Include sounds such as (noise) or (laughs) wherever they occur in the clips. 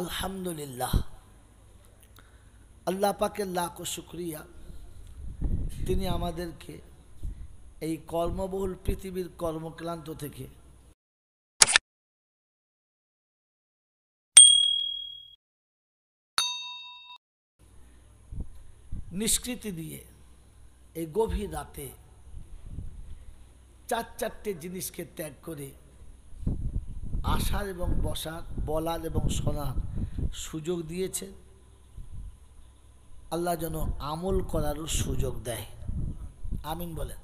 আলহামদুলিল্লাহ আল্লাহ পাকে লাখ ও শুক্রিয়া তিনি আমাদেরকে এই কর্মবহুল পৃথিবীর কর্মক্লান্ত থেকে নিষ্কৃতি দিয়ে এই গভীর রাতে চার চারটে জিনিসকে ত্যাগ করে আসার এবং বসার বলার এবং শোনার সুযোগ দিয়েছে আল্লাহ যেন আমল করারও সুযোগ দেয় আমিন বলেন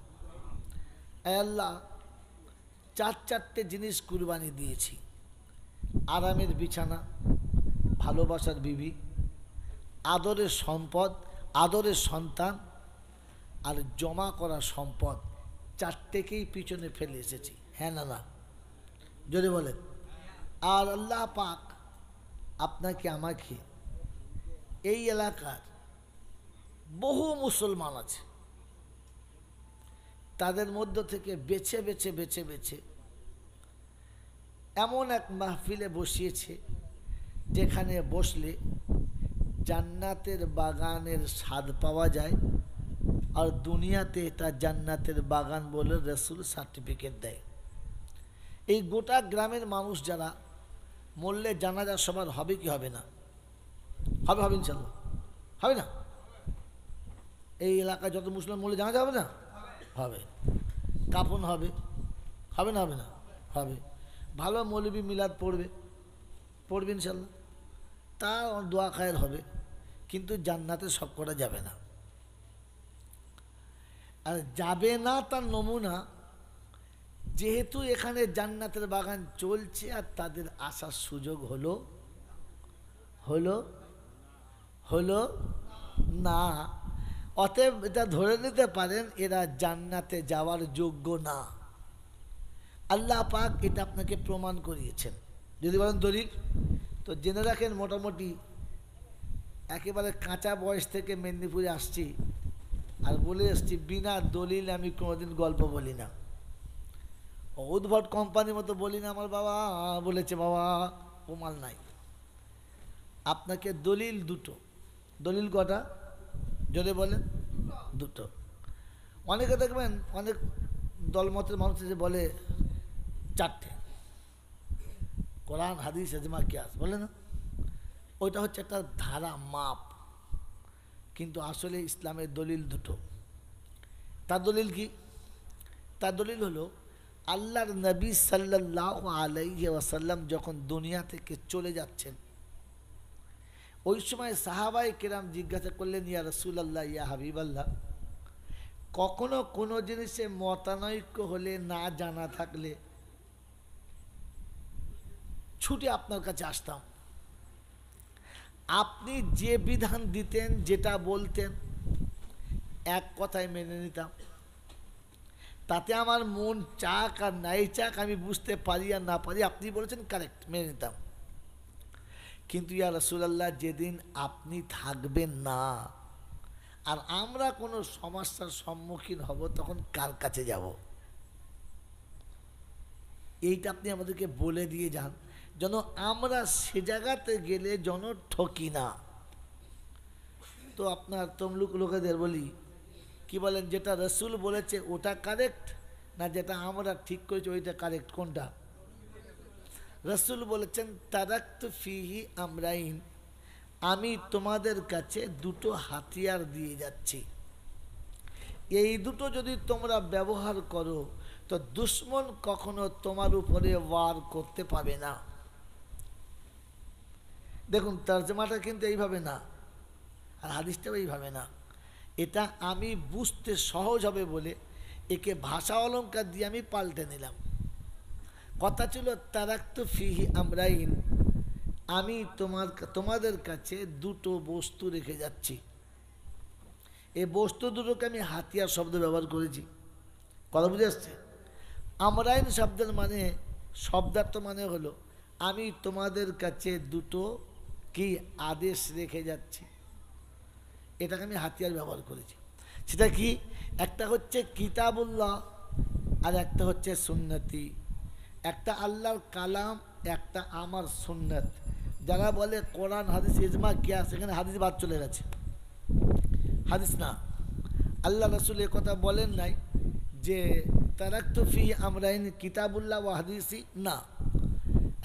আল্লাহ চার চারটে জিনিস কুরবানি দিয়েছি আরামের বিছানা ভালোবাসার বিবি আদরের সম্পদ আদরের সন্তান আর জমা করা সম্পদ চারটেকেই পিছনে ফেলে এসেছি হ্যাঁ না না যদি বলেন আর আল্লাহ পাক আপনাকে আমাকে এই এলাকার বহু মুসলমান আছে তাদের মধ্য থেকে বেছে বেছে বেছে বেছে এমন এক মাহফিলে বসিয়েছে যেখানে বসলে জান্নাতের বাগানের স্বাদ পাওয়া যায় আর দুনিয়াতে তার জান্নাতের বাগান বলে রসুল সার্টিফিকেট দেয় এই গোটা গ্রামের মানুষ যারা মরলে জানাজার সবার হবে কি হবে না হবে হবে ইনশাল্লাহ হবে না এই এলাকায় যত মুসলমান মরলে জানা যাবে না হবে কাফন হবে হবে না হবে না হবে ভালো মৌলবী মিলাদ পড়বে পড়বে ইনশাল্লাহ তা দোয়া খায়ের হবে কিন্তু জান্নাতে সব করা যাবে না আর যাবে না তার নমুনা যেহেতু এখানে জান্নাতের বাগান চলছে আর তাদের আসার সুযোগ হলো হলো হলো না অতএব এটা ধরে নিতে পারেন এরা জান্নাতে যাওয়ার যোগ্য না আল্লাহ পাক এটা আপনাকে প্রমাণ করিয়েছেন যদি বলেন দলিল তো জেনে রাখেন মোটামুটি একেবারে কাঁচা বয়স থেকে মেদিনীপুরে আসছি আর বলে এসছি বিনা দলিল আমি কোনোদিন গল্প বলি না উদ্ভট কোম্পানির মতো বলি না আমার বাবা বলেছে বাবা ও মাল নাই আপনাকে দলিল দুটো দলিল কটা জোরে বলেন দুটো অনেকে দেখবেন অনেক দলমতের মানুষ যে বলে চারটে কোরআন হাদিস হাজমা কিয়াস বলে না ওইটা হচ্ছে একটা ধারা মাপ কিন্তু আসলে ইসলামের দলিল দুটো তার দলিল কি তার দলিল হলো আল্লাহর নবী সাল্লাহ আলাই ওয়াসাল্লাম যখন দুনিয়া থেকে চলে যাচ্ছেন ওই সময় সাহাবাই কেরাম জিজ্ঞাসা করলেন ইয়া রসুল আল্লাহ ইয়া হাবিব আল্লাহ কখনো কোনো জিনিসে মতানৈক্য হলে না জানা থাকলে ছুটে আপনার কাছে আসতাম আপনি যে বিধান দিতেন যেটা বলতেন এক কথায় মেনে নিতাম তাতে আমার মন চাক আর নাই চাক আমি বুঝতে পারি আর না পারি আপনি বলেছেন কারেক্ট মেনে নিতাম কিন্তু ইয়া রসুলাল্লাহ যেদিন আপনি থাকবেন না আর আমরা কোনো সমস্যার সম্মুখীন হব তখন কার কাছে যাব এইটা আপনি আমাদেরকে বলে দিয়ে যান যেন আমরা সে জায়গাতে গেলে যেন ঠকি না তো আপনার তমলুক লোকেদের বলি কি বলেন যেটা রসুল বলেছে ওটা কারেক্ট না যেটা আমরা ঠিক করেছি ওইটা কারেক্ট কোনটা রসুল বলেছেন তারাক্ত ফিহি আমরাইন আমি তোমাদের কাছে দুটো হাতিয়ার দিয়ে যাচ্ছি এই দুটো যদি তোমরা ব্যবহার করো তো দুশ্মন কখনো তোমার উপরে ওয়ার করতে পাবে না দেখুন তর্জমাটা কিন্তু এইভাবে না আর হাদিসটাও এইভাবে না এটা আমি বুঝতে সহজ হবে বলে একে ভাষা অলঙ্কার দিয়ে আমি পাল্টে নিলাম কথা ছিল তারাক্তু ফিহি আমরাইন আমি তোমার তোমাদের কাছে দুটো বস্তু রেখে যাচ্ছি এই বস্তু দুটোকে আমি হাতিয়ার শব্দ ব্যবহার করেছি কথা বুঝে আসছে আমরাইন শব্দের মানে শব্দার্থ মানে হলো আমি তোমাদের কাছে দুটো কি আদেশ রেখে যাচ্ছি এটাকে আমি হাতিয়ার ব্যবহার করেছি সেটা কি একটা হচ্ছে কিতাবুল্লাহ আর একটা হচ্ছে সুন্নতি একটা আল্লাহর কালাম একটা আমার সুন্নত যারা বলে কোরআন হাদিস ইজমা কিয়া সেখানে হাদিস বাদ চলে গেছে হাদিস না আল্লাহ রসুল কথা বলেন নাই যে তারাক্তফি আমরাইন কিতাবুল্লাহ ও হাদিসি না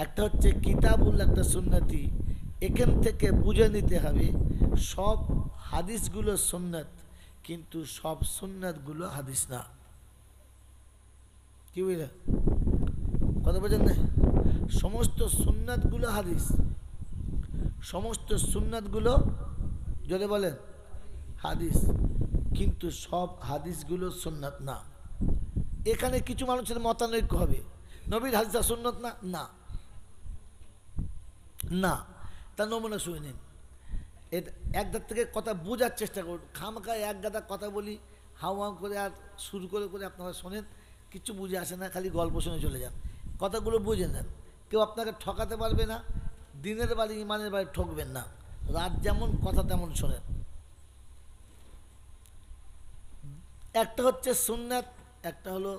একটা হচ্ছে কিতাবুল্লাহ একটা সুন্নতি এখান থেকে বুঝে নিতে হবে সব হাদিসগুলো সুন্নত কিন্তু সব সুন্নাতগুলো হাদিস না কি বুঝলে কথা বোঝেন না সমস্ত সুন্নাতগুলো হাদিস সমস্ত সুন্নাতগুলো যদি বলেন হাদিস কিন্তু সব হাদিসগুলো সুন্নত না এখানে কিছু মানুষের মতানৈক্য হবে নবীর হাদিসা সুন্নত না না না তা নমুনা শুনে নিন দাঁত থেকে কথা বোঝার চেষ্টা করুন খামখা এক গাদা কথা বলি হাউ হাউ করে আর শুরু করে করে আপনারা শোনেন কিছু বুঝে আসে না খালি গল্প শুনে চলে যান কথাগুলো বুঝে নেন কেউ আপনাকে ঠকাতে পারবে না দিনের বাড়ি ইমানের বাড়ি ঠকবেন না রাত যেমন কথা তেমন শোনেন একটা হচ্ছে সুন্নাত একটা হলো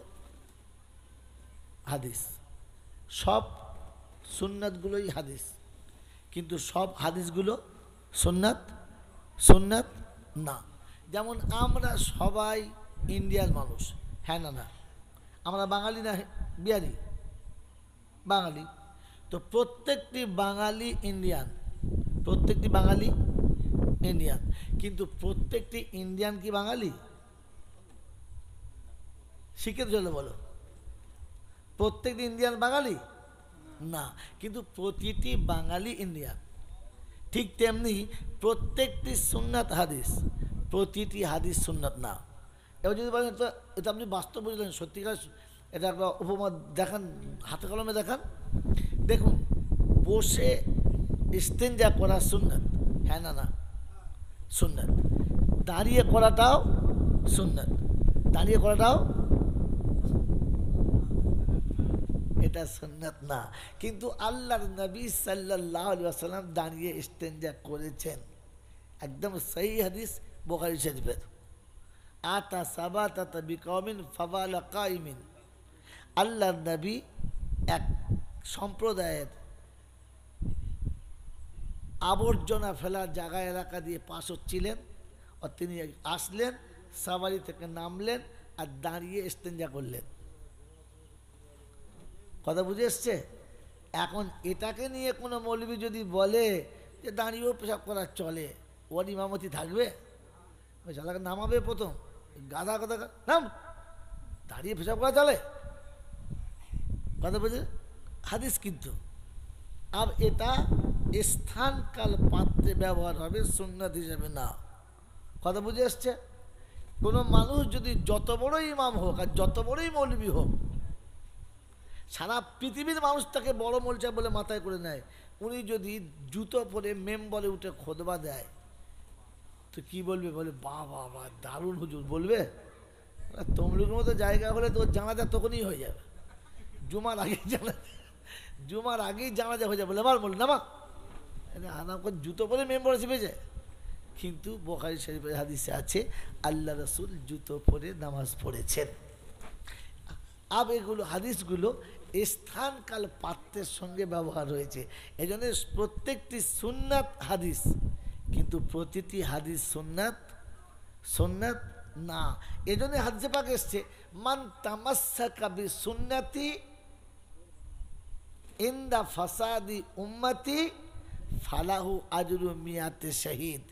হাদিস সব সুন্নাতগুলোই হাদিস কিন্তু সব হাদিসগুলো সোননাথ সোননাথ না যেমন আমরা সবাই ইন্ডিয়ার মানুষ হ্যাঁ না না আমরা বাঙালি না বিহারি বাঙালি তো প্রত্যেকটি বাঙালি ইন্ডিয়ান প্রত্যেকটি বাঙালি ইন্ডিয়ান কিন্তু প্রত্যেকটি ইন্ডিয়ান কি বাঙালি শিখের চলে বলো প্রত্যেকটি ইন্ডিয়ান বাঙালি না কিন্তু প্রতিটি বাঙালি ইন্ডিয়ান ঠিক তেমনি প্রত্যেকটি সুন্নাত হাদিস প্রতিটি হাদিস সুন্নাত না এবার যদি বলেন এটা এটা আপনি বাস্তব বুঝলেন সত্যিকার এটা একটা উপমা দেখান হাতে কলমে দেখান দেখুন বসে স্তেঞ্জা করা সুন্নাত হ্যাঁ না না সুন্নাত দাঁড়িয়ে করাটাও সুন্নাত দাঁড়িয়ে করাটাও এটা সন্ন্যত না কিন্তু আল্লাহর নবী সাল্লাহ আসাল্লাম দাঁড়িয়ে স্টেঞ্জা করেছেন একদম সেই হাদিস বোকারি শরীফের আতা সাবা তাতা বিকমিন ফাবাল কাইমিন আল্লাহর নবী এক সম্প্রদায়ের আবর্জনা ফেলার জায়গা এলাকা দিয়ে পাশ হচ্ছিলেন আর তিনি আসলেন সাবারি থেকে নামলেন আর দাঁড়িয়ে স্টেঞ্জা করলেন কথা বুঝে এসছে এখন এটাকে নিয়ে কোনো মৌলবী যদি বলে যে দাঁড়িয়েও পেশাব করা চলে ওর ইমামতি থাকবে ওই নামাবে প্রথম গাধা কথা নাম দাঁড়িয়ে পেশাব করা চলে কথা বুঝে হাদিস কিন্তু আর এটা স্থানকাল পাত্রে ব্যবহার হবে সুন্নাত হিসাবে না কথা বুঝে এসছে কোনো মানুষ যদি যত বড়ই ইমাম হোক আর যত বড়ই মৌলবী হোক সারা পৃথিবীর মানুষ তাকে বড় মোর্চা বলে মাথায় করে নেয় উনি যদি জুতো পরে বলে উঠে খোদবা দেয় তো কি বলবে বলে বা বা দারুণ হুজুর বলবে তমলুকের মতো জায়গা হলে তো জানাজা তখনই হয়ে যাবে জুমার আগে জানা জুমার আগেই জানাজা হয়ে যাবে বলে লেবার বলে নামা করে জুতো পরে মেম্বরে চেপে যায় কিন্তু বোখারি শরীফের হাদিসে আছে আল্লাহ রসুল জুতো পরে নামাজ পড়েছেন আর এগুলো হাদিসগুলো স্থান কাল পাত্রের সঙ্গে ব্যবহার হয়েছে এজন্য প্রত্যেকটি সুন্নাত হাদিস কিন্তু প্রতিটি হাদিস সুন্নাত সুন্নাত না এজন্য হাদিসে পাক এসছে মান তামাসা কাবি সুন্নাতি ইন্দা ফাসাদি উম্মাতি ফালাহু আজরু মিয়াতে শহীদ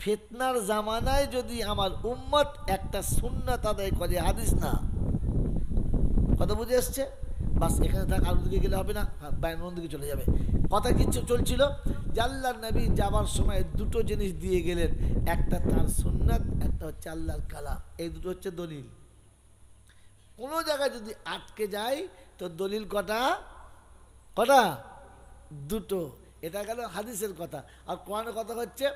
ফেতনার জামানায় যদি আমার উম্মত একটা সুন্নাত আদায় করে হাদিস না কথা বুঝে এসছে বাস এখানে থাক আলুর দিকে গেলে হবে না হ্যাঁ, বায়নবন দিকে চলে যাবে কথা কিচ্ছু চলছিল যে আল্লাহর নবী যাবার সময় দুটো জিনিস দিয়ে গেলেন একটা তার সুন্নাত একটা হচ্ছে আল্লাহর কালাম এই দুটো হচ্ছে দলিল কোনো জায়গায় যদি আটকে যায় তো দলিল কটা কটা দুটো এটা গেল হাদিসের কথা আর কোরআনের কথা হচ্ছে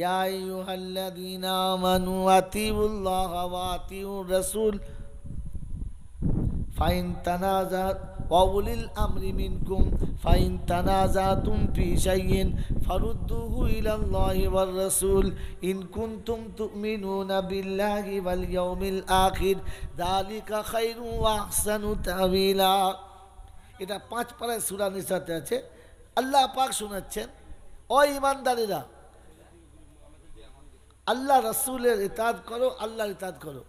ইয়া আইয়ুহাল্লাযীনা আমানু আতিউল্লাহ ওয়া আতিউর রাসূল ফাইন তানাজা অউলিল আমরি মিনকুম ফাইন তানাজা তুম ফি শাইইন ফারুদ্দুহু ইলাল্লাহি ওয়ার রাসূল ইন কুনতুম তুমিনুনা বিল্লাহি ওয়াল ইয়াউমিল আখির যালিকা খায়রু ওয়া আহসানু তাওয়িলা এটা পাঁচ পারায় সূরা সাথে আছে আল্লাহ পাক শোনাচ্ছেন ও ইমানদারেরা আল্লাহ রসুলের ইতাদ করো আল্লাহর ইতাদ করো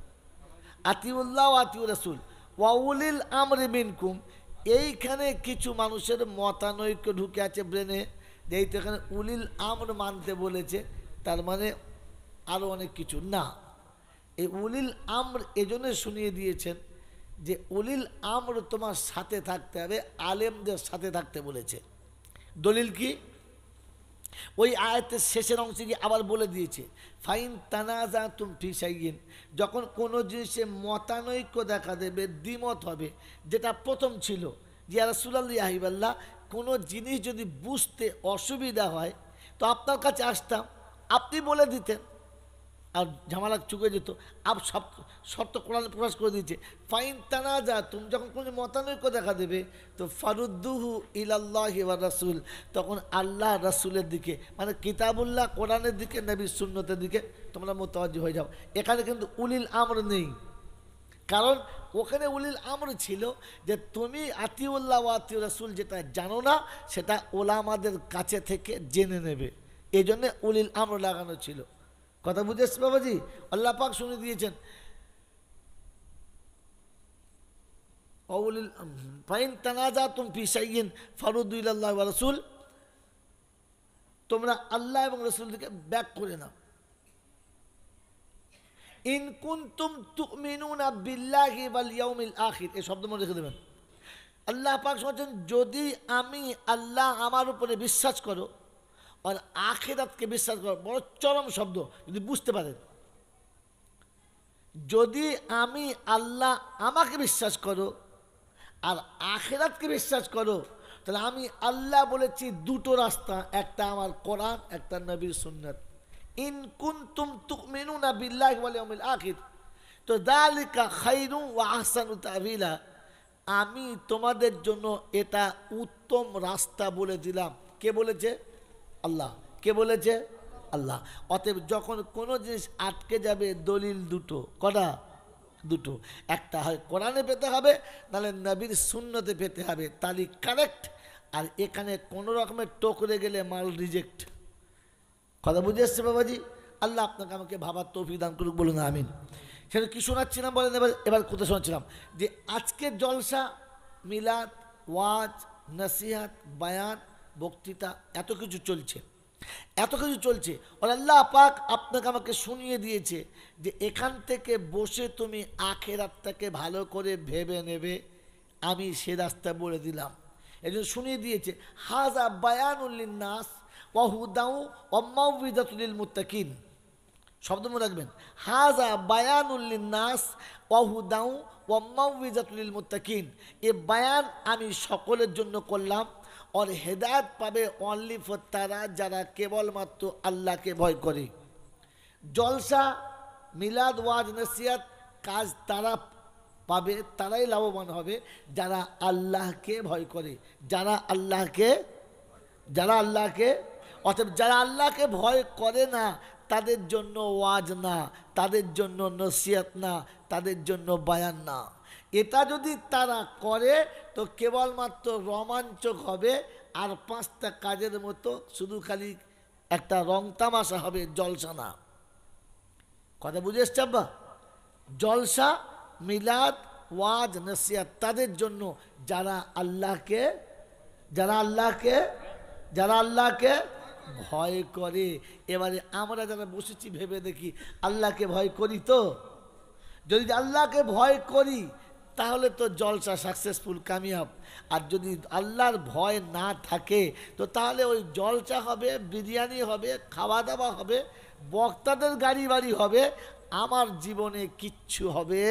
আতিউল্লাহ আতিউ রসুল ওয়াউলিল আমরি মিনকুম এইখানে কিছু মানুষের মতানৈক্য ঢুকে আছে ব্রেনে যেই তো এখানে উলিল আমর মানতে বলেছে তার মানে আরও অনেক কিছু না এই উলিল আমর এজন্য শুনিয়ে দিয়েছেন যে উলিল আমর তোমার সাথে থাকতে হবে আলেমদের সাথে থাকতে বলেছে দলিল কি ওই আয়াতের শেষের অংশে গিয়ে আবার বলে দিয়েছে ফাইন তানাজা তুম ফিসাইন যখন কোনো জিনিসে মতানৈক্য দেখা দেবে দ্বিমত হবে যেটা প্রথম ছিল জিয়া সুলাল আহিবাল্লাহ কোনো জিনিস যদি বুঝতে অসুবিধা হয় তো আপনার কাছে আসতাম আপনি বলে দিতেন আর ঝামেলা চুকে যেত আপ সব শর্ত কোরআন প্রকাশ করে দিয়েছে ফাইন তানা যা তুমি যখন কোনো মতানৈক্য দেখা দেবে তো ফারুদ্দুহু ইলাল্লাহ হিবা রাসুল তখন আল্লাহ রাসুলের দিকে মানে কিতাবুল্লাহ কোরআনের দিকে নবীর শূন্যতের দিকে তোমরা মোতাবাজি হয়ে যাও এখানে কিন্তু উলিল আমর নেই কারণ ওখানে উলিল আমর ছিল যে তুমি আতিউল্লাহ ও আতিউ রাসুল যেটা জানো না সেটা ওলামাদের কাছে থেকে জেনে নেবে এই জন্যে উলিল আমর লাগানো ছিল কথা বুঝে এসছে বাবাজি আল্লাহ পাক শুনে দিয়েছেন অউলিল ফাইন তানাজা তুম পিসাইন ফারুদুল্লাহ রসুল তোমরা আল্লাহ এবং রসুল থেকে ব্যাক করে নাও তুম ইনকুন্তুম তুমিনুনা বিল্লাহি ওয়াল ইয়াউমিল আখির এই শব্দ মনে রেখে দেবেন আল্লাহ পাক শুনেছেন যদি আমি আল্লাহ আমার উপরে বিশ্বাস করো আর মানে আখেরাতকে বিশ্বাস করা বড় চরম শব্দ যদি বুঝতে পারেন যদি আমি আল্লাহ আমাকে বিশ্বাস করো আর আখেরাতকে বিশ্বাস করো তাহলে আমি আল্লাহ বলেছি দুটো রাস্তা একটা আমার কোরআন একটা নবীর সুন্নাত ইন তুক মেনু না বিল্লাহ বলে অমিল আখির তো দালিকা খাইরু ও আহসানু তাবিলা আমি তোমাদের জন্য এটা উত্তম রাস্তা বলে দিলাম কে বলেছে আল্লাহ কে বলেছে আল্লাহ অতএব যখন কোনো জিনিস আটকে যাবে দলিল দুটো কটা দুটো একটা হয় কোরআনে পেতে হবে নাহলে নবীর শূন্যতে পেতে হবে তালি কারেক্ট আর এখানে কোনো রকমের টোকরে গেলে মাল রিজেক্ট কথা বুঝে এসছে বাবাজি আল্লাহ আপনাকে আমাকে ভাবার তৌফিক দান করুক বলুন আমিন সেটা কী শোনাচ্ছিলাম বলেন এবার এবার কোথায় শোনাচ্ছিলাম যে আজকের জলসা মিলাদ ওয়াজ নসিহাত বায়ান বক্তৃতা এত কিছু চলছে এত কিছু চলছে ওর আল্লাহ পাক আপনাকে আমাকে শুনিয়ে দিয়েছে যে এখান থেকে বসে তুমি আখেরাতটাকে ভালো করে ভেবে নেবে আমি সে রাস্তা বলে দিলাম এই জন্য শুনিয়ে দিয়েছে হাজা বায়ানুল্লিন নাস ওয়াহুদাউ অম্মাউদাতুল মুত্তাকিন শব্দ মনে রাখবেন হাজা বায়ানুল্লিন নাস ওয়াহুদাউ অম্মাউদাতুল মুত্তাকিন এ বায়ান আমি সকলের জন্য করলাম আর হেদায়ত পাবে অনলি ফর তারা যারা কেবলমাত্র আল্লাহকে ভয় করে জলসা মিলাদ ওয়াজ নসিয়াত কাজ তারা পাবে তারাই লাভবান হবে যারা আল্লাহকে ভয় করে যারা আল্লাহকে যারা আল্লাহকে অতএব যারা আল্লাহকে ভয় করে না তাদের জন্য ওয়াজ না তাদের জন্য নসিয়াত না তাদের জন্য বায়ান না এটা যদি তারা করে তো কেবলমাত্র রোমাঞ্চক হবে আর পাঁচটা কাজের মতো শুধু খালি একটা রং তামাশা হবে জলসা না কথা বুঝে এসছে আব্বা জলসা মিলাদ ওয়াজ নসিয়াত তাদের জন্য যারা আল্লাহকে যারা আল্লাহকে যারা আল্লাহকে ভয় করে এবারে আমরা যারা বসেছি ভেবে দেখি আল্লাহকে ভয় করি তো যদি আল্লাহকে ভয় করি তাহলে তো জলসা সাকসেসফুল কামিয়াব আর যদি আল্লাহর ভয় না থাকে তো তাহলে ওই জলসা হবে বিরিয়ানি হবে খাওয়া দাওয়া হবে বক্তাদের গাড়ি বাড়ি হবে আমার জীবনে কিচ্ছু হবে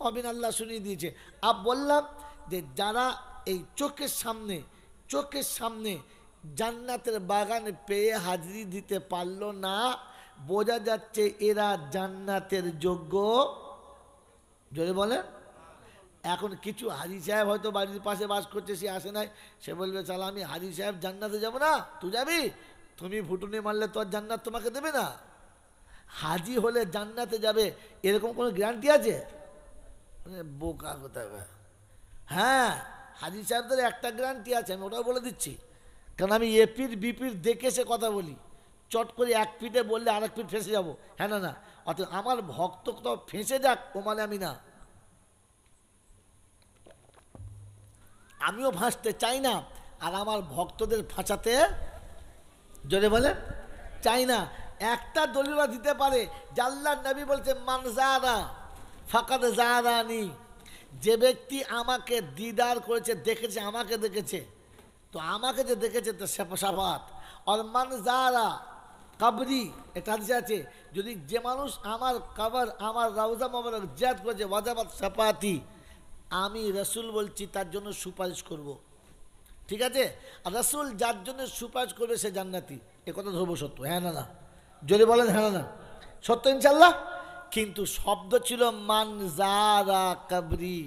হবেন আল্লাহ শুনিয়ে দিয়েছে আর বললাম যে যারা এই চোখের সামনে চোখের সামনে জান্নাতের বাগান পেয়ে হাজিরি দিতে পারল না বোঝা যাচ্ছে এরা জান্নাতের যোগ্য যদি বলেন এখন কিছু হাজি সাহেব হয়তো বাড়ির পাশে বাস করছে সে আসে নাই সে বলবে চাল আমি হাজি সাহেব জান্নাতে যাব না তুই যাবি তুমি ফুটুনি মারলে তোর জান্নাত তোমাকে দেবে না হাজি হলে জান্নাতে যাবে এরকম কোনো গ্যারান্টি আছে বোকা কোথায় হ্যাঁ হাজি সাহেবদের একটা গ্যারান্টি আছে আমি ওটাও বলে দিচ্ছি কারণ আমি এপির বিপির দেখে সে কথা বলি চট করে এক পিঠে বললে আরেক এক পিঠ ফেঁসে যাবো হ্যাঁ না না অর্থাৎ আমার ভক্ত কোথাও ফেঁসে যাক ও মানে আমি না আমিও ভাসতে চাই না আর আমার ভক্তদের ফাঁসাতে জোরে বলে চাই না একটা দলিলা দিতে পারে জাল্লার নবী বলছে মানজারা ফাঁকাতে জাহারানি যে ব্যক্তি আমাকে দিদার করেছে দেখেছে আমাকে দেখেছে তো আমাকে যে দেখেছে তো সাফাত আর মানজারা কাবরি এটা যে আছে যদি যে মানুষ আমার কাবার আমার রাউজা মোবারক জিয়াদ করেছে ওয়াজাবাদ সাপাতি আমি রসুল বলছি তার জন্য সুপারিশ করব। ঠিক আছে আর রসুল যার জন্য সুপারিশ করবে সে জান্নাতি এ কথা ধরবো সত্য হ্যাঁ না না যদি বলেন হ্যাঁ না সত্য ইনশাল্লাহ কিন্তু শব্দ ছিল মান জারা কাবরি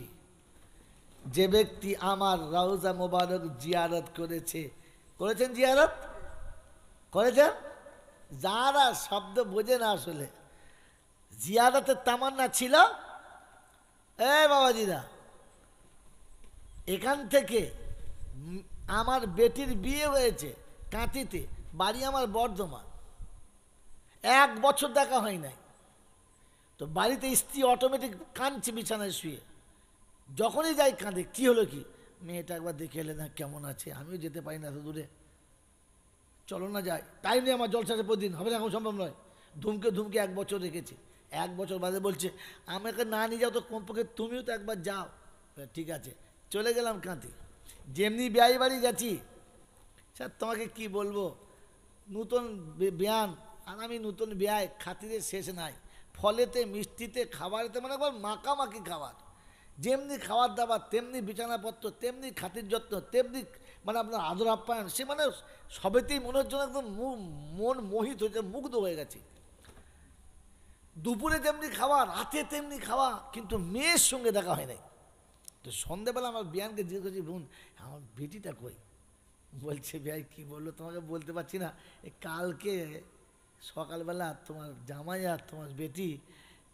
যে ব্যক্তি আমার রাউজা মোবারক জিয়ারত করেছে করেছেন জিয়ারত করেছেন যারা শব্দ বোঝে না আসলে জিয়ারতের তামান্না ছিল এ বাবাজিরা এখান থেকে আমার বেটির বিয়ে হয়েছে কাঁতিতে বাড়ি আমার বর্ধমান এক বছর দেখা হয় নাই তো বাড়িতে স্ত্রী অটোমেটিক কাঁদছে বিছানায় শুয়ে যখনই যাই কাঁদে কি হলো কি মেয়েটা একবার দেখে এলে না কেমন আছে আমিও যেতে পারি না এত দূরে চলো না যাই টাইম নেই আমার জলসাতে প্রতিদিন হবে না এখন সম্ভব নয় ধুমকে ধুমকে এক বছর রেখেছে এক বছর বাদে বলছে আমাকে না নিয়ে যাও তো কমপক্ষে তুমিও তো একবার যাও ঠিক আছে চলে গেলাম কাঁদে যেমনি বিয়ে বাড়ি গেছি স্যার তোমাকে কি বলবো নূতন ব্যায়াম আর আমি নূতন ব্যায় খাতিরে শেষ নাই ফলেতে মিষ্টিতে খাবারেতে মানে একবার মাকামাকি খাবার যেমনি খাবার দাবার তেমনি বিছানাপত্র তেমনি খাতির যত্ন তেমনি মানে আপনার আদর আপ্যায়ন সে মানে সবেতেই মনের জন্য একদম মন মোহিত হয়েছে মুগ্ধ হয়ে গেছে দুপুরে তেমনি খাওয়া রাতে তেমনি খাওয়া কিন্তু মেয়ের সঙ্গে দেখা হয় নাই তো সন্ধেবেলা আমার বিয়ানকে জিজ্ঞেস করছি বোন আমার বেটিটা কই বলছে ভাই কি বললো তোমাকে বলতে পারছি না কালকে সকালবেলা তোমার জামাই আর তোমার বেটি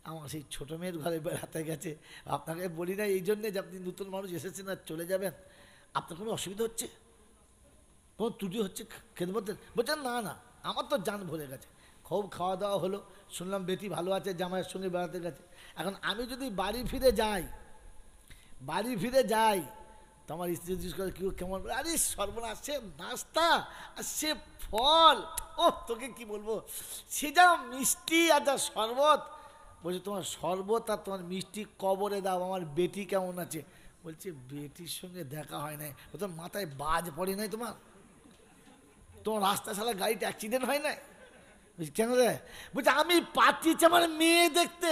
আমার সেই ছোটো মেয়ের ঘরে বেড়াতে গেছে আপনাকে বলি না এই জন্যে যে আপনি নতুন মানুষ এসেছেন আর চলে যাবেন আপনার কোনো অসুবিধা হচ্ছে কোনো ত্রুটি হচ্ছে খেদমতের বলছেন না না আমার তো যান ভরে গেছে খুব খাওয়া দাওয়া হলো শুনলাম বেটি ভালো আছে জামাইয়ের সঙ্গে বেড়াতে গেছে এখন আমি যদি বাড়ি ফিরে যাই বাড়ি ফিরে যাই তোমার স্ত্রী জিজ্ঞেস করে কেউ কেমন আরে সর্বনাশ সে নাস্তা আর সে ফল ও তোকে কি বলবো সে যা মিষ্টি আর যা শরবত বলছে তোমার শরবত আর তোমার মিষ্টি কবরে দাও আমার বেটি কেমন আছে বলছে বেটির সঙ্গে দেখা হয় নাই তোমার মাথায় বাজ পড়ে নাই তোমার তোমার রাস্তা ছাড়া গাড়িটা অ্যাক্সিডেন্ট হয় নাই কেন রে বলছে আমি পাচ্ছি আমার মেয়ে দেখতে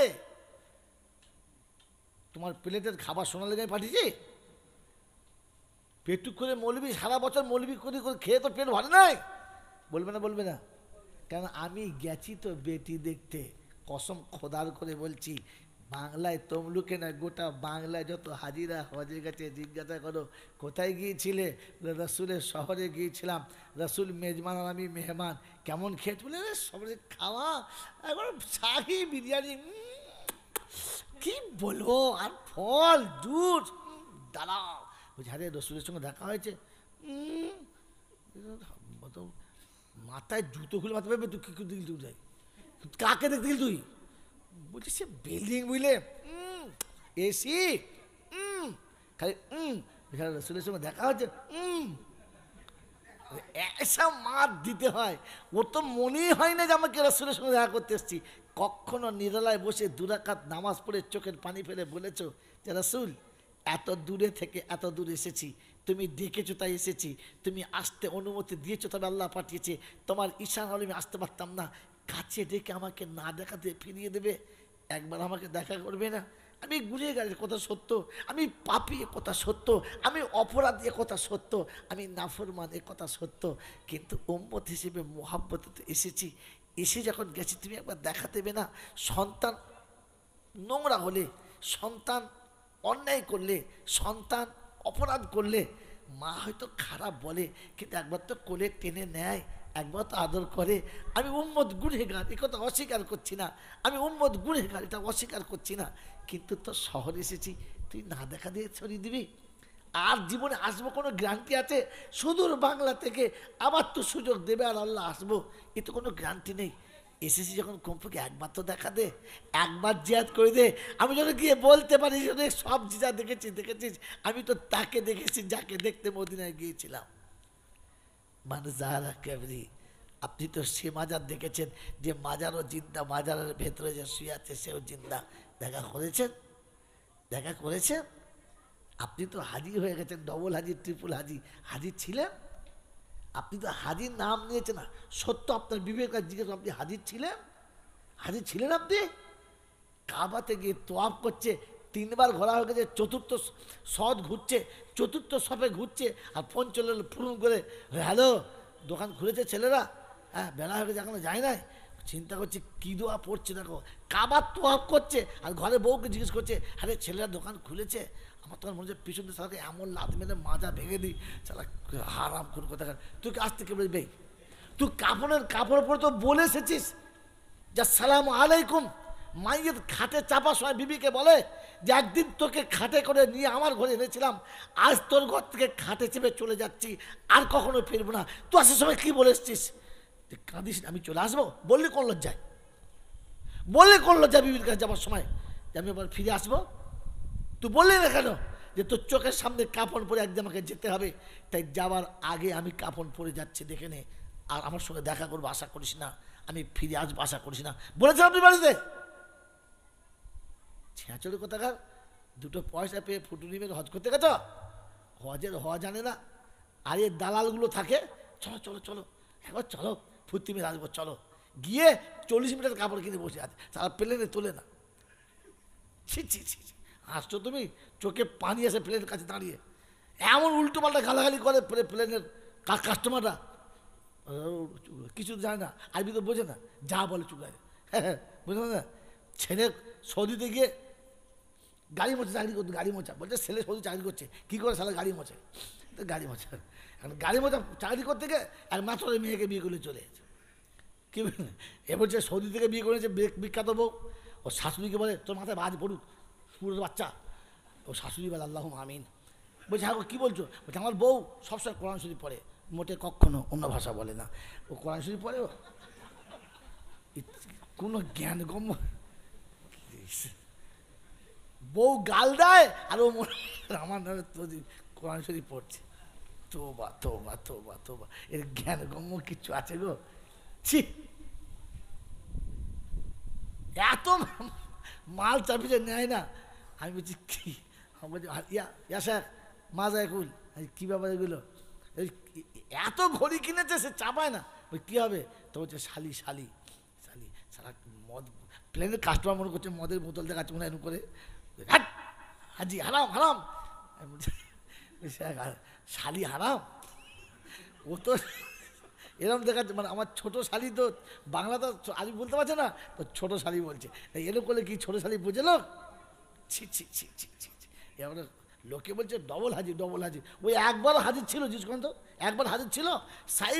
তোমার প্লেটের খাবার সোনালি গায়ে পাঠিয়েছি পেটুক করে মৌলবি সারা বছর মৌলবি করে করে খেয়ে তো পেট ভরে নাই বলবে না বলবে না কেন আমি গেছি তো বেটি দেখতে কসম খোদার করে বলছি বাংলায় তমলুকে না গোটা বাংলায় যত হাজিরা হজে গেছে জিজ্ঞাসা করো কোথায় গিয়েছিলে রসুলের শহরে গিয়েছিলাম রসুল মেজমান আর আমি মেহমান কেমন খেয়েছি বলে সবাই খাওয়া একবার শাহি বিরিয়ানি কি বলবো আর ফল দুধ দাঁড়াও বলছি হারে রসুলের সঙ্গে দেখা হয়েছে মাথায় জুতো খুলে মাথা পাবে তুই কি দিল তুই যাই কাকে দেখতে গেলি তুই বলছি সে বিল্ডিং বুঝলে এসি খালি এখানে রসুলের সঙ্গে দেখা হচ্ছে এসা মার দিতে হয় ওর তো মনেই হয় না যে আমাকে রসুলের সঙ্গে দেখা করতে এসছি কখনো নিরলায় বসে দুরাকাত নামাজ পড়ে চোখের পানি ফেলে বলেছ যে রাসুল এত দূরে থেকে এত দূর এসেছি তুমি ডেকেছো তাই এসেছি তুমি আসতে অনুমতি দিয়েছো তবে আল্লাহ পাঠিয়েছে তোমার ঈশান হলে আমি আসতে পারতাম না কাছে ডেকে আমাকে না দেখাতে ফিরিয়ে দেবে একবার আমাকে দেখা করবে না আমি গুড়িয়ে গেলে কথা সত্য আমি পাপি কথা সত্য আমি অপরাধ এ কথা সত্য আমি নাফরমান এ কথা সত্য কিন্তু ওম্মত হিসেবে মোহাব্বত এসেছি এসে যখন গেছি তুমি একবার দেখা দেবে না সন্তান নোংরা হলে সন্তান অন্যায় করলে সন্তান অপরাধ করলে মা হয়তো খারাপ বলে কিন্তু একবার তো কোলে টেনে নেয় একবার তো আদর করে আমি উম্মত গুণেগার এ কথা অস্বীকার করছি না আমি উম্মত গুণেগার এটা অস্বীকার করছি না কিন্তু তো শহরে এসেছি তুই না দেখা দিয়ে ছড়িয়ে দিবি আর জীবনে আসবো কোনো গ্যারান্টি আছে সুদূর বাংলা থেকে আবার তো সুযোগ দেবে আর আল্লাহ আসবো এ তো কোনো গ্যারান্টি নেই এসেছি যখন কমপক্ষে একবার তো দেখা দে একবার জিয়াদ করে দে আমি যখন গিয়ে বলতে পারি সব জিজা দেখেছি দেখেছিস আমি তো তাকে দেখেছি যাকে দেখতে মদিনায় গিয়েছিলাম মানে যাহারা কেবরি আপনি তো সে মাজার দেখেছেন যে মাজারও জিন্দা মাজারের ভেতরে যে শুয়ে আছে সেও জিন্দা দেখা করেছেন দেখা করেছেন আপনি তো হাজির হয়ে গেছেন ডবল হাজির ট্রিপল হাজি হাজির ছিলেন আপনি তো হাজির নাম নিয়েছেন না সত্য আপনার বিবেক জিজ্ঞেস আপনি হাজির ছিলেন হাজির ছিলেন আপনি কাবাতে গিয়ে তোয়াপ করছে তিনবার ঘোরা হয়ে গেছে চতুর্থ সদ ঘুরছে চতুর্থ সপে ঘুরছে আর ফোন চলে এলো ফুরুন করে হ্যালো দোকান খুলেছে ছেলেরা হ্যাঁ বেলা হয়ে গেছে এখনো যায় নাই চিন্তা করছে কী দোয়া পড়ছে দেখো কাবার তোয়াপ করছে আর ঘরে বউকে জিজ্ঞেস করছে আরে ছেলেরা দোকান খুলেছে আমার তখন মনে হচ্ছে পিছন দিয়ে এমন লাদ মেরে মাজা ভেঙে দিই চালা হারাম কথা কোথাকার তুই আজ থেকে বলি বেই তুই কাপড়ের কাপড় পরে তো বলে এসেছিস যা সালাম আলাইকুম মাইয়ের খাটে চাপা সময় বিবিকে বলে যে একদিন তোকে খাটে করে নিয়ে আমার ঘরে এনেছিলাম আজ তোর ঘর থেকে খাটে চেপে চলে যাচ্ছি আর কখনো ফিরবো না তুই আসার সময় কী বলে এসছিস যে কাঁদিস আমি চলে আসবো বললি কোন লজ্জায় বললি কোন লজ্জা বিবির কাছে যাওয়ার সময় যে আমি আবার ফিরে আসবো তুই বললে না কেন যে তোর চোখের সামনে কাপড় পরে একদম আমাকে যেতে হবে তাই যাওয়ার আগে আমি কাপড় পরে যাচ্ছি দেখে নে আর আমার সঙ্গে দেখা করবো আশা করিস না আমি ফিরে আসবো আশা করিস না বলেছেন আপনি বাড়িতে ছেঁচড়ি কোথাকার দুটো পয়সা পেয়ে ফুটুনি মেরে হজ করতে গেছ হজের হ জানে না আর এ দালালগুলো থাকে চলো চলো চলো একবার চলো ফুর্তি মেরে আসবো চলো গিয়ে চল্লিশ মিটার কাপড় কিনে বসে আছে তারা পেলেনে তোলে না ছি ছি ছি আসছ তুমি চোখে পানি আসে প্লেনের কাছে দাঁড়িয়ে এমন উল্টো পাল্টা গালাগালি করে প্লেনের কাস্টমাররা কিছু জানে না আরবি তো বোঝে না যা বলে চুকায় হ্যাঁ, হ্যাঁ, বুঝলো না ছেলে সৌদিতে গিয়ে গাড়ি মোচা চাকরি করতে গাড়ি মোচা বলছে ছেলে সৌদি চাকরি করছে কী করে সালা গাড়ি মোচে তো গাড়ি মোচা এখন গাড়ি মোচা চাকরি করতে গিয়ে আর মাত্র মেয়েকে বিয়ে করে চলে গেছে কী এ বলছে সৌদি থেকে বিয়ে করেছে বিখ্যাত বউ ও শাশুড়িকে বলে তোর মাথায় বাজ পড়ুক পুরো বাচ্চা ও শাশুড়ি বলে আল্লাহ আমিন বলছে হ্যাঁ কী বলছো বলছে আমার বউ সবসময় কোরআন শরীফ পড়ে মোটে কখনো অন্য ভাষা বলে না ও কোরআন শরীফ পড়ে ও কোনো জ্ঞানগম্য বউ গাল দেয় আর ও আমার নামে তোদের কোরআন শরীফ পড়ছে তো বা তো বা তো বা তো বা এর জ্ঞানগম্য কিছু আছে গো ছি এত মাল চাপিতে নেয় না আমি বলছি কী আমি ইয়া ইয়া স্যার মাজা কুল কী ব্যাপার এগুলো এত ঘড়ি কিনেছে সে চাপায় না ওই কী হবে তো হচ্ছে শালি শালি শালি সারা মদ প্লেনের কাস্টমার মনে করছে মদের বোতল দেখাচ্ছে মনে এরকম করে হাজি হারাম হারাম আমি বলছি শালি হারাম ও তো এরম দেখাচ্ছে মানে আমার ছোটো শালি তো বাংলা তো আমি বলতে পারছে না তো ছোটো শালি বলছে এরকম করলে কি ছোটো শালি বুঝে লোক Chi, chi, chi, লোকে বলছে ডবল হাজির ডবল হাজির ওই একবার হাজির ছিল জিজ্ঞাসা তো একবার হাজির ছিল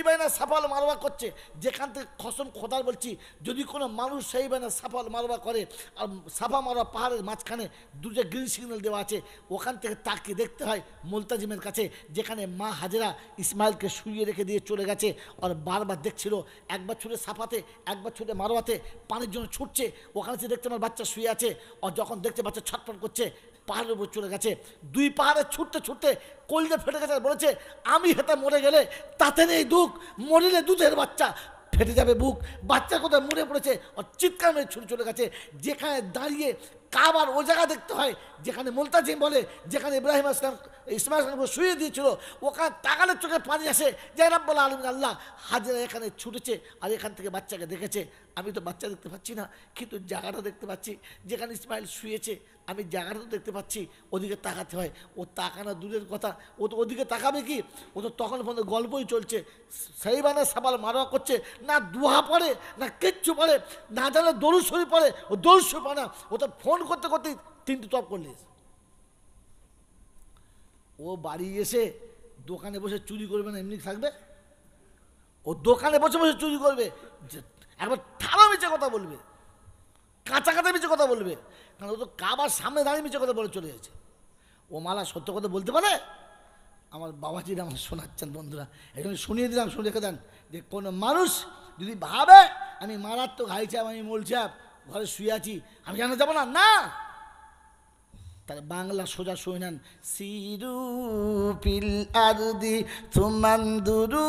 বাইনা সাফাল মারবা করছে যেখান থেকে খসম খোদার বলছি যদি কোনো মানুষ বাইনা সাফাল মারবা করে আর সাফা মারবা পাহাড়ের মাঝখানে দুটো গ্রিন সিগন্যাল দেওয়া আছে ওখান থেকে তাকে দেখতে হয় মোলতাজিমের কাছে যেখানে মা হাজেরা ইসমাইলকে শুয়ে রেখে দিয়ে চলে গেছে আর বারবার দেখছিল একবার ছুটে সাফাতে একবার ছুটে মারোয়াতে পানির জন্য ছুটছে ওখানে সে দেখতে আমার বাচ্চা শুয়ে আছে আর যখন দেখতে বাচ্চা ছটফট করছে পাহাড়ের উপর চলে গেছে দুই পাহাড়ে ছুটতে ছুটতে কলজে ফেটে গেছে বলেছে আমি হেতে মরে গেলে তাতে নেই দুঃখ মরিলে দুধের বাচ্চা ফেটে যাবে বুক বাচ্চা কোথায় মরে পড়েছে আর চিৎকার মেয়ে ছুটে চলে গেছে যেখানে দাঁড়িয়ে কাবার ও জায়গা দেখতে হয় যেখানে মুলতাজিম বলে যেখানে ইব্রাহিম আসলাম ইসমাইল আসলামকে শুয়ে দিয়েছিল ওখানে তাকালে চোখে পানি আসে যাই বলে আলম আল্লাহ হাজিরা এখানে ছুটেছে আর এখান থেকে বাচ্চাকে দেখেছে আমি তো বাচ্চা দেখতে পাচ্ছি না কিন্তু জায়গাটা দেখতে পাচ্ছি যেখানে ইসমাইল শুয়েছে আমি জায়গাটা তো দেখতে পাচ্ছি ওদিকে তাকাতে হয় ও তাকানো দূরের কথা ও তো ওদিকে তাকাবে কি ও তো তখন পর্যন্ত গল্পই চলছে সেই মানে সাবাল মারোয়া করছে না দুহা পড়ে না কিচ্ছু পড়ে না জানে দরুসরি পড়ে ও পড়ে না ও তো ফোন করতে করতে তিনটে তপ করলে ও বাড়ি এসে দোকানে বসে চুরি করবে না এমনি থাকবে ও দোকানে বসে বসে চুরি করবে একবার ঠাড়া মিছে কথা বলবে কাঁচা কাঁচা মিছে কথা বলবে কারণ ও তো কাবার সামনে দাঁড়িয়ে মিছে কথা বলে চলে গেছে ও মালা সত্য কথা বলতে পারে আমার বাবাজিরা আমার শোনাচ্ছেন বন্ধুরা এখন শুনিয়ে দিলাম শুনে রেখে দেন যে কোনো মানুষ যদি ভাবে আমি মারাত্মক হাইচাপ আমি মোলছাপ ঘরে শুয়ে আছি আমি জানা যাবো না না তার বাংলা সোজা শুয়ে নেন সিরু পিল আরদি তুমান্দুরু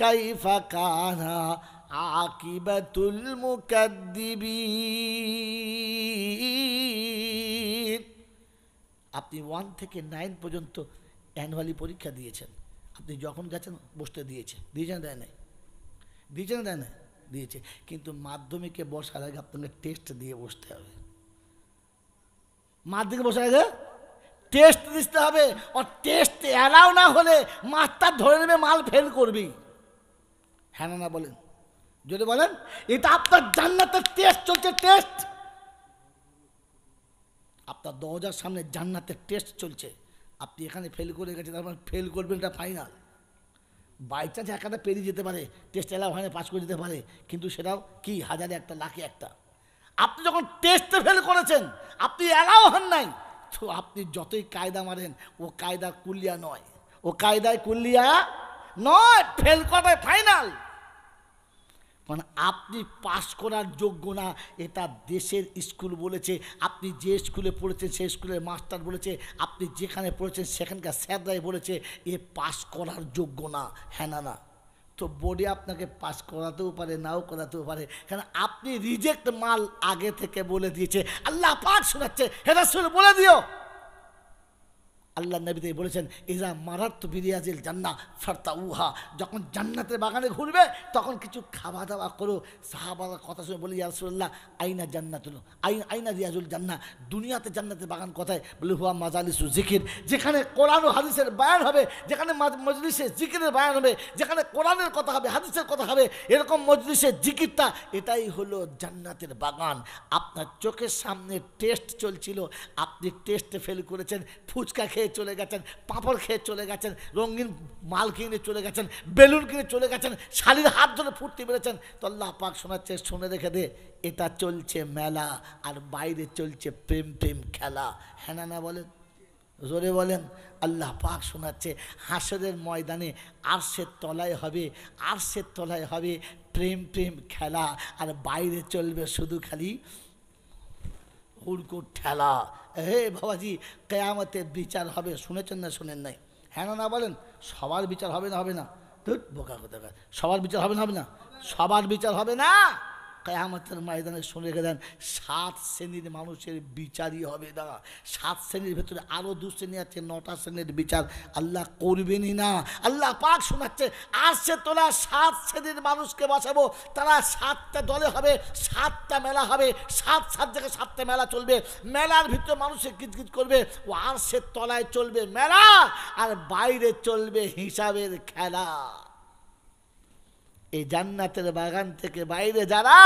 কাইফা কানা আকিবাতুল মুকাদ্দিবিন আপনি ওয়ান থেকে নাইন পর্যন্ত অ্যানুয়ালি পরীক্ষা দিয়েছেন আপনি যখন গেছেন বসতে দিয়েছে দিয়েছেন দেয় নাই দিয়েছেন দেয় নাই দিয়েছে কিন্তু মাধ্যমিকে বসার আগে আপনাকে টেস্ট দিয়ে বসতে হবে মাধ্যমিকে বসার আগে টেস্ট দিতে হবে আর টেস্ট অ্যালাউ না হলে মাস্টার ধরে নেবে মাল ফেল করবি হ্যাঁ না বলেন যদি বলেন এটা আপনার জান্নাতের টেস্ট চলছে টেস্ট আপনার দরজার সামনে জান্নাতের টেস্ট চলছে আপনি এখানে ফেল করে গেছেন তারপর ফেল মানে করবেন এটা ফাইনাল বাই চান্স একটা পেরিয়ে যেতে পারে টেস্ট এলাভেনে পাস করে যেতে পারে কিন্তু সেটাও কি হাজারে একটা লাখে একটা আপনি যখন টেস্টে ফেল করেছেন আপনি এলাও হন নাই তো আপনি যতই কায়দা মারেন ও কায়দা কুলিয়া নয় ও কায়দায় কুলিয়া নয় ফেল করায় ফাইনাল কারণ আপনি পাশ করার যোগ্য না এটা দেশের স্কুল বলেছে আপনি যে স্কুলে পড়েছেন সেই স্কুলের মাস্টার বলেছে আপনি যেখানে পড়েছেন সেখানকার স্যাররাই বলেছে এ পাশ করার যোগ্য না হ্যাঁ না তো বোর্ডে আপনাকে পাস করাতেও পারে নাও করাতেও পারে কেন আপনি রিজেক্ট মাল আগে থেকে বলে দিয়েছে আল্লাহ পাঠ শোনাচ্ছে হেরাসুল বলে দিও আল্লাহ নবীতে বলেছেন ইজা মারাত্ম বিরিয়াজিল জান্না ফার্তা উহা যখন জান্নাতের বাগানে ঘুরবে তখন কিছু খাওয়া দাওয়া করো সাহাবাদার কথা শুনে বলি ইয়ারসুল্লাহ আইনা জান্নাত আইন আইনা রিয়াজুল জান্না দুনিয়াতে জান্নাতের বাগান কথায় বলি হুয়া মাজালিসু জিকির যেখানে কোরআন ও হাদিসের বায়ান হবে যেখানে মজলিসে জিকিরের বায়ান হবে যেখানে কোরআনের কথা হবে হাদিসের কথা হবে এরকম মজলিসের জিকিরটা এটাই হলো জান্নাতের বাগান আপনার চোখের সামনে টেস্ট চলছিল আপনি টেস্টে ফেল করেছেন ফুচকা খেয়ে খেয়ে চলে গেছেন পাঁপড় খেয়ে চলে গেছেন রঙিন মাল কিনে চলে গেছেন বেলুন কিনে চলে গেছেন শালির হাত ধরে ফুটতে পেরেছেন আল্লাহ পাক শোনাচ্ছে শুনে রেখে দে এটা চলছে মেলা আর বাইরে চলছে প্রেম প্রেম খেলা হ্যাঁ না বলেন জোরে বলেন আল্লাহ পাক শোনাচ্ছে হাসরের ময়দানে আরশের তলায় হবে আরশের তলায় হবে প্রেম প্রেম খেলা আর বাইরে চলবে শুধু খালি হুড়কুর ঠেলা হে বাবাজি কেয়ামতের বিচার হবে শুনেছেন না শুনেন নাই হ্যাঁ না বলেন সবার বিচার হবে না হবে না ধুট বোকা কথা সবার বিচার হবে না হবে না সবার বিচার হবে না কেয়ামতের ময়দানে শুনে রেখে দেন সাত শ্রেণীর মানুষের বিচারই হবে দাদা সাত শ্রেণীর ভেতরে আরও দু শ্রেণী আছে নটা শ্রেণীর বিচার আল্লাহ করবেনই না আল্লাহ পাক শোনাচ্ছে আসছে তোরা সাত শ্রেণীর মানুষকে বসাবো তারা সাতটা দলে হবে সাতটা মেলা হবে সাত সাত জায়গায় সাতটা মেলা চলবে মেলার ভিতরে মানুষে গিজগিজ করবে ও সে তলায় চলবে মেলা আর বাইরে চলবে হিসাবের খেলা এই জান্নাতের বাগান থেকে বাইরে যারা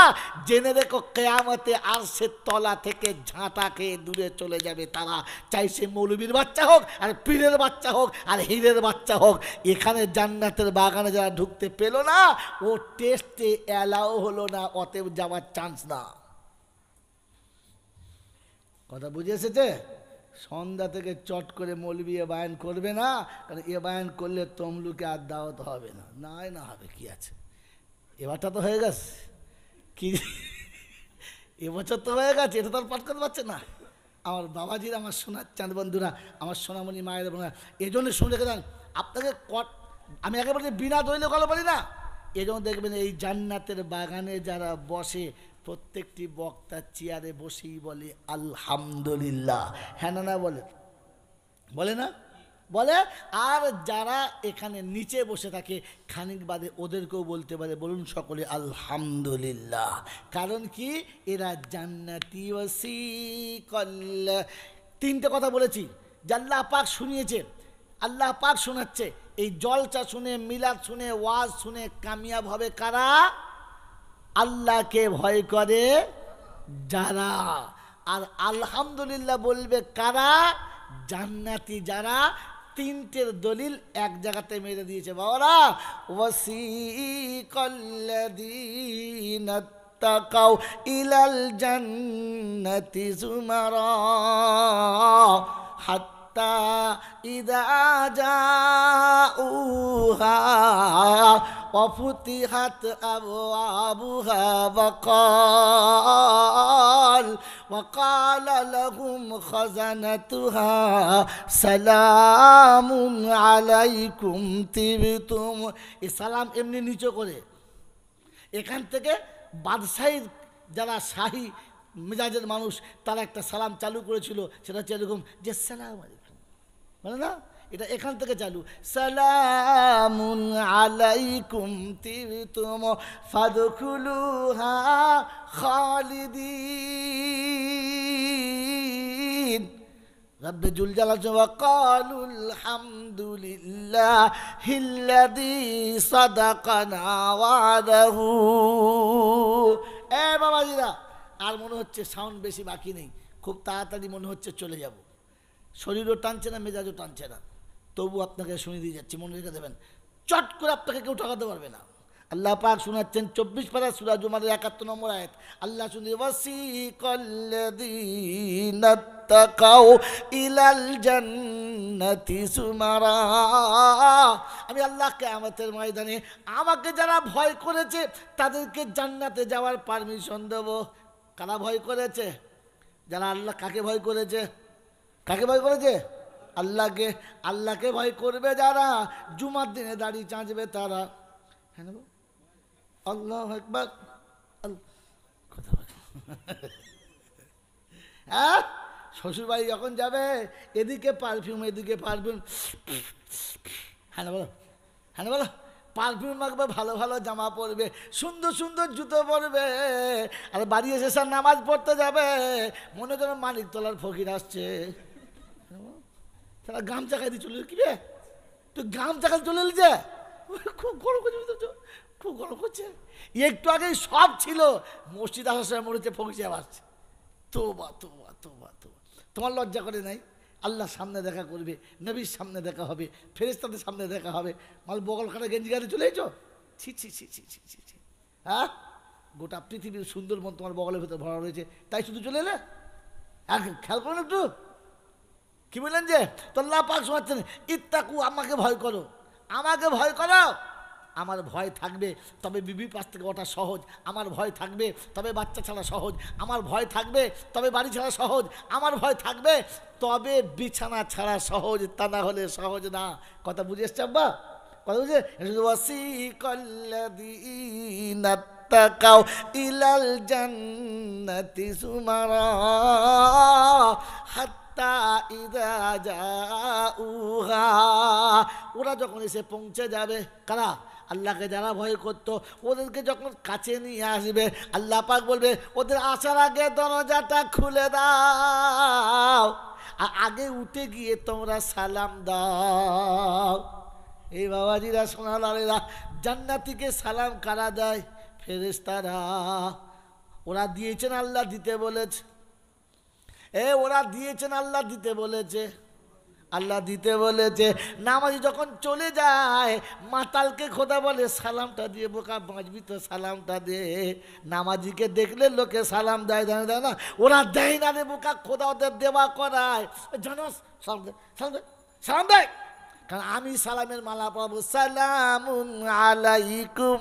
জেনে রেখো কেয়ামতে আর সে তলা থেকে ঝাঁটা খেয়ে দূরে চলে যাবে তারা চাই সে মৌলবীর বাচ্চা হোক আর পীরের বাচ্চা হোক আর হীরের বাচ্চা হোক এখানে জান্নাতের বাগানে যারা ঢুকতে পেলো না ও টেস্টে অ্যালাও হলো না অতএব যাওয়ার চান্স না কথা বুঝে এসেছে সন্ধ্যা থেকে চট করে মৌলবি এ বায়ন করবে না কারণ এ বায়ন করলে তমলুকে আর দাওয়াত হবে না নাই না হবে কি আছে এবারটা তো হয়ে গেছে কি এবছর তো হয়ে গেছে এটা তো আর পাঠ করতে পারছে না আমার বাবাজির আমার সোনার চাঁদ বন্ধুরা আমার সোনামণি মায়ের বোনা এই জন্য শুনে রেখে দেন আপনাকে কট আমি একেবারে বিনা দৈলে গল্প বলি না এই জন্য দেখবেন এই জান্নাতের বাগানে যারা বসে প্রত্যেকটি বক্তা চেয়ারে বসেই বলে আলহামদুলিল্লাহ হ্যাঁ না না বলে বলে না বলে আর যারা এখানে নিচে বসে থাকে খানিক বাদে ওদেরকেও বলতে পারে বলুন সকলে আলহামদুলিল্লাহ কারণ কি এরা জান্নাতি ওসি কল তিনটে কথা বলেছি জাল্লাহ পাক শুনিয়েছে আল্লাহ পাক শোনাচ্ছে এই জলচা শুনে মিলাদ শুনে ওয়াজ শুনে কামিয়াব হবে কারা আল্লাহকে ভয় করে যারা আর আলহামদুলিল্লাহ বলবে কারা জান্নাতি যারা তিনটের দলিল এক জায়গাতে মেরে দিয়েছে বাবারা ওয়াসি কল্লাদিন তাকাও ইলাল জান্নাতি জুমারা হাত حتى অফুতি হাত وفتحت আবু وقال وقال لهم خزنتها سلام عليكم تبتم এই সালাম এমনি নিচে করে এখান থেকে বাদশাহীর যারা শাহী মেজাজের মানুষ তারা একটা সালাম চালু করেছিল সেটা হচ্ছে এরকম যে সালাম আলাইকুম বলে না এটা এখান থেকে চালু সালামুন আলাইকুম তীর্থম ফাদুকুলু হা খালিদিন রব্বে জুল জালাল وقالوا কালুল হামদুলিল্লাহ الذي সাদাকানা ওয়াদাহু এ বাবাজিরা আর মনে হচ্ছে সাউন্ড বেশি বাকি নেই খুব তাড়াতাড়ি মনে হচ্ছে চলে যাব শরীরও টানছে না মেজাজও টানছে না তবু আপনাকে শুনে দিয়ে যাচ্ছি মনে রেখে দেবেন চট করে আপনাকে কেউ ঠকাতে পারবে না আল্লাহ পাক শোনাচ্ছেন চব্বিশ পারা সুরাজ জুমাদের একাত্তর নম্বর আয়াত আল্লাহ শুনি ওয়াসি কল্লাদিনাত্তাকাও ইলাল জান্নাতি সুমারা আমি আল্লাহ আমাদের ময়দানে আমাকে যারা ভয় করেছে তাদেরকে জান্নাতে যাওয়ার পারমিশন দেব কারা ভয় করেছে যারা আল্লাহ কাকে ভয় করেছে কাকে ভয় করেছে আল্লাহকে আল্লাহকে ভয় করবে যারা জুমার দিনে দাঁড়িয়ে চাঁচবে তারা হ্যাঁ আল্লাহ একবার হ্যাঁ (laughs) শ্বশুরবাড়ি যখন যাবে এদিকে পারফিউম এদিকে পারফিউম হ্যাঁ বলো হ্যাঁ বলো পারফিউম মাখবে ভালো ভালো জামা পরবে সুন্দর সুন্দর জুতো পরবে আর বাড়ি এসে স্যার নামাজ পড়তে যাবে মনে করো মালিক তোলার ফকির আসছে তারা গ্রাম চাকায় দিয়ে চলে কি রে তুই গাম চাকায় চলে এলি যে খুব গরম করছে খুব গরম করছে একটু আগে সব ছিল মসজিদ আসার সময় মরেছে ফকির সাহেব আসছে তো বা তো বা তো বা তো তোমার লজ্জা করে নাই আল্লাহ সামনে দেখা করবে নবীর সামনে দেখা হবে ফেরেস্তাদের সামনে দেখা হবে মাল বগল কাটা গেঞ্জি গাড়ি চলে এসো ছি ছি ছি ছি ছি ছি ছি হ্যাঁ গোটা পৃথিবীর সুন্দরবন তোমার বগলের ভেতর ভরা রয়েছে তাই শুধু চলে এলে আর হ্যাঁ, খেয়াল করুন একটু কি বললেন যে তোল্লা পাক শোনাচ্ছেন ইত্তাকু আমাকে ভয় করো আমাকে ভয় করো আমার ভয় থাকবে তবে বিবি পাশ থেকে ওটা সহজ আমার ভয় থাকবে তবে বাচ্চা ছাড়া সহজ আমার ভয় থাকবে তবে বাড়ি ছাড়া সহজ আমার ভয় থাকবে তবে বিছানা ছাড়া সহজ তা না হলে সহজ না কথা বুঝে এসছে আব্বা কথা বুঝে ওয়াসি কল্লাদিনা ইলাল জান্নাতি সুমারা হাত ইদা ওরা যখন এসে পৌঁছে যাবে কারা আল্লাহকে যারা ভয় করতো ওদেরকে যখন কাছে নিয়ে আসবে আল্লাহ পাক বলবে ওদের আসার আগে দরজাটা খুলে দাও আর আগে উঠে গিয়ে তোমরা সালাম দাও এই বাবাজিরা সোনা লালেরা জান্নাতিকে সালাম কারা দেয় ফেরেস্তারা ওরা দিয়েছেন আল্লাহ দিতে বলেছে এ ওরা দিয়েছেন আল্লাহ দিতে বলেছে আল্লাহ দিতে বলেছে নামাজি যখন চলে যায় মাতালকে খোদা বলে সালামটা দিয়ে বোকা বাঁচবি তো সালামটা দে নামাজিকে দেখলে লোকে সালাম দেয় জানে দেয় না ওরা দেয় না রে বোকা খোদা ওদের দেওয়া করায় জানো সালাম দেয় সালাম দেয় সালাম দেয় কারণ আমি সালামের মালা পাবো সালাম আলাইকুম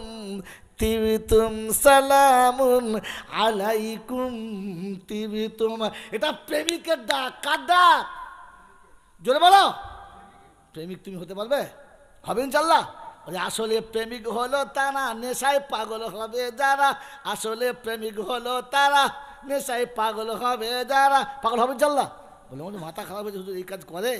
তিবিতুম সালামুন আলাইকুম তিবিতুম এটা প্রেমিকের ডাক কার ডাক জোরে বলো প্রেমিক তুমি হতে পারবে হবে ইনশাল্লাহ আসলে প্রেমিক হলো তারা নেশায় পাগল হবে যারা আসলে প্রেমিক হলো তারা নেশায় পাগল হবে যারা পাগল হবে ইনশাল্লাহ বলে মাথা খারাপ হয়েছে এই কাজ করে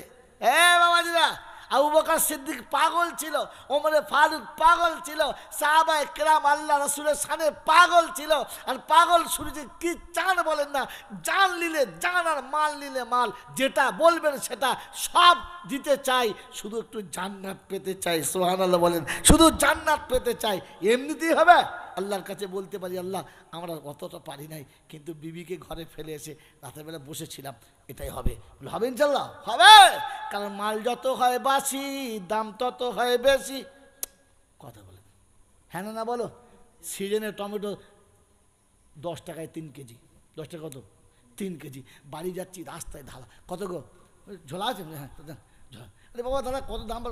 হ্যাঁ বাবাজিরা আবু বকর সিদ্দিক পাগল ছিল ওমরে ফারুক পাগল ছিল সাহাবা একরাম আল্লাহ রসুলের সানে পাগল ছিল আর পাগল যে কি চান বলেন না জান নিলে জান আর মাল নিলে মাল যেটা বলবেন সেটা সব দিতে চাই শুধু একটু জান্নাত পেতে চাই সোহান আল্লাহ বলেন শুধু জান্নাত পেতে চাই এমনিতেই হবে আল্লাহর কাছে বলতে পারি আল্লাহ আমরা অতটা পারি নাই কিন্তু বিবিকে ঘরে ফেলে এসে রাতেরবেলা বসেছিলাম এটাই হবে হবে ইনশাল্লাহ হবে কারণ মাল যত হয় বাসি দাম তত হয় বেশি কথা বলে হ্যাঁ না বলো সিজনে টমেটো দশ টাকায় তিন কেজি দশ টাকা কত তিন কেজি বাড়ি যাচ্ছি রাস্তায় ধারা কত গো ঝোলা আছে হ্যাঁ, হ্যাঁ, হ্যাঁ ঝোলা আরে বাবা দাদা কত দাম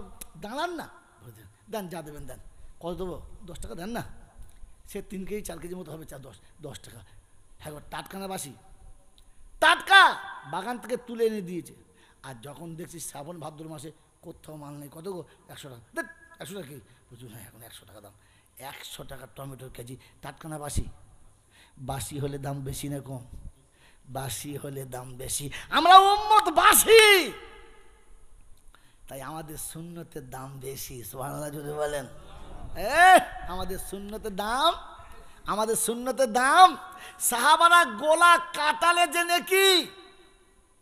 দাঁড়ান না দেন যা দেবেন দেন কত দেবো দশ টাকা দেন না সে তিন কেজি চার কেজির মতো হবে চার দশ দশ টাকা হ্যাঁ টাটকা না বাসি টাটকা বাগান থেকে তুলে এনে দিয়েছে আর যখন দেখছি শ্রাবণ ভাদ্র মাসে কোথাও মাল নেই কত গো একশো টাকা দেখ একশো টাকা কেজি বুঝুন হ্যাঁ এখন একশো টাকা দাম একশো টাকা টমেটোর কেজি টাটকা না বাসি বাসি হলে দাম বেশি না কম বাসি হলে দাম বেশি আমরা উম্মত বাসি তাই আমাদের শূন্যতে দাম বেশি সোহানা যদি বলেন আমাদের শূন্যতে দাম আমাদের শূন্যতে দাম সাহাবারা গোলা কাটালে যে নাকি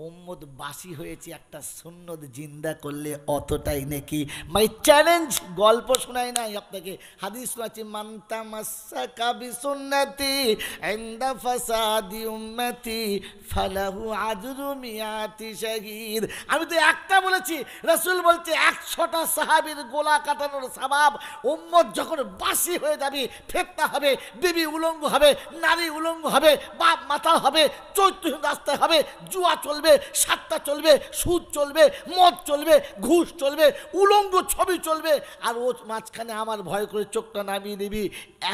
উম্মদ বাসি হয়েছে একটা সুন্নদ জিন্দা করলে অতটাই নাকি মাই চ্যালেঞ্জ গল্প শোনায় নাই আপনাকে হাদিস শোনাচ্ছি মান্তা মাসা কাবি সুন্নতি এন্দা ফাসাদি উম্মতি ফালাহু আজরু মিয়াতি শাহিদ আমি তো একটা বলেছি রাসুল বলছে একশোটা সাহাবির গোলা কাটানোর স্বভাব উম্মত যখন বাসি হয়ে যাবে ফেতনা হবে বিবি উলঙ্গ হবে নারী উলঙ্গ হবে বাপ মাতা হবে চৈত্রহীন রাস্তায় হবে জুয়া চলবে চলবে সাতটা চলবে সুদ চলবে মদ চলবে ঘুষ চলবে উলঙ্গ ছবি চলবে আর ও মাঝখানে আমার ভয় করে চোখটা নামিয়ে নিবি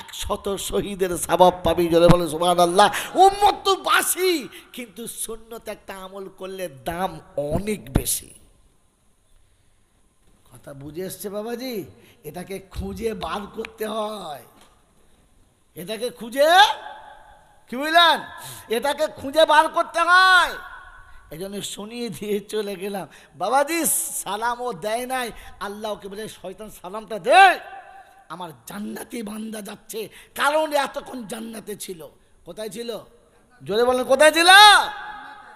একশত শহীদের স্বভাব পাবি জলে বলে সুমান আল্লাহ উম্মত তো বাসি কিন্তু শূন্যতে একটা আমল করলে দাম অনেক বেশি কথা বুঝে এসছে বাবাজি এটাকে খুঁজে বার করতে হয় এটাকে খুঁজে কি বুঝলেন এটাকে খুঁজে বার করতে হয় এজন্য শুনিয়ে দিয়ে চলে গেলাম বাবাজি সালামও দেয় নাই আল্লাহ ওকে বলে শয়তান সালামটা দে আমার জান্নাতি বান্দা যাচ্ছে কারণ এতক্ষণ জান্নাতে ছিল কোথায় ছিল জোরে বলেন কোথায় ছিল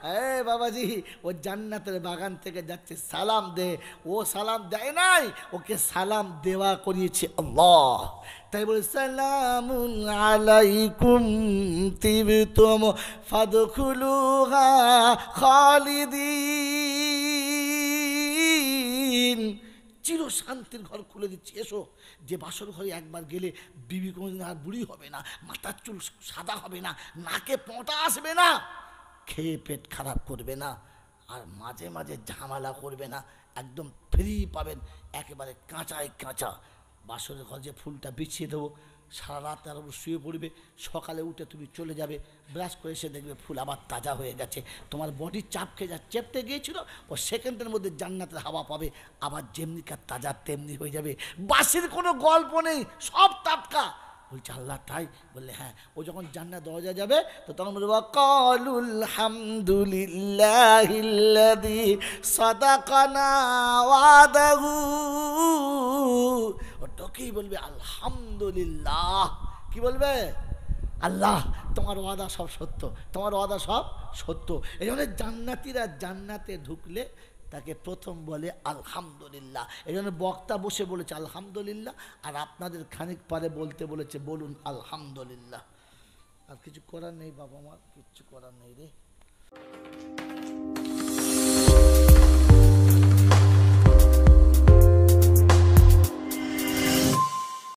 হ্যাঁ বাবাজি ও জান্নাতের বাগান থেকে যাচ্ছে সালাম দে ও সালাম দেয় নাই ওকে সালাম দেওয়া করিয়েছে আল্লাহ তাই বলে সালামুন আলাইকুম তিবতুম ফাদখুলুহা খালিদিন চির শান্তির ঘর খুলে দিচ্ছি এসো যে বাসর ঘরে একবার গেলে বিবি কোনোদিন আর বুড়ি হবে না মাথার চুল সাদা হবে না নাকে পটা আসবে না খেয়ে পেট খারাপ করবে না আর মাঝে মাঝে ঝামেলা করবে না একদম ফ্রি পাবেন একেবারে কাঁচায় কাঁচা বাসনের ঘর যে ফুলটা বিছিয়ে দেবো সারা রাত তার উপর শুয়ে পড়বে সকালে উঠে তুমি চলে যাবে ব্রাশ করে এসে দেখবে ফুল আবার তাজা হয়ে গেছে তোমার বডি চাপ খেয়ে যা চেপতে গিয়েছিল ও সেকেন্ডের মধ্যে জান্নাতের হাওয়া পাবে আবার যেমনি কার তাজা তেমনি হয়ে যাবে বাসির কোনো গল্প নেই সব টাটকা ওই তাই বললে হ্যাঁ ও যখন জান্নার দরজা যাবে তো তখন বলবো কলুল হামদুলিল্লাহি সাদাকানা ও তোকেই বলবে আলহামদুলিল্লাহ কি বলবে আল্লাহ তোমার ওয়াদা সব সত্য তোমার ওয়াদা সব সত্য এই জন্য জান্নাতিরা জান্নাতে ঢুকলে তাকে প্রথম বলে আলহামদুলিল্লাহ এই জন্য বক্তা বসে বলেছে আলহামদুলিল্লাহ আর আপনাদের খানিক পারে বলতে বলেছে বলুন আলহামদুলিল্লাহ আর কিছু করার নেই বাবা মার কিচ্ছু করার নেই রে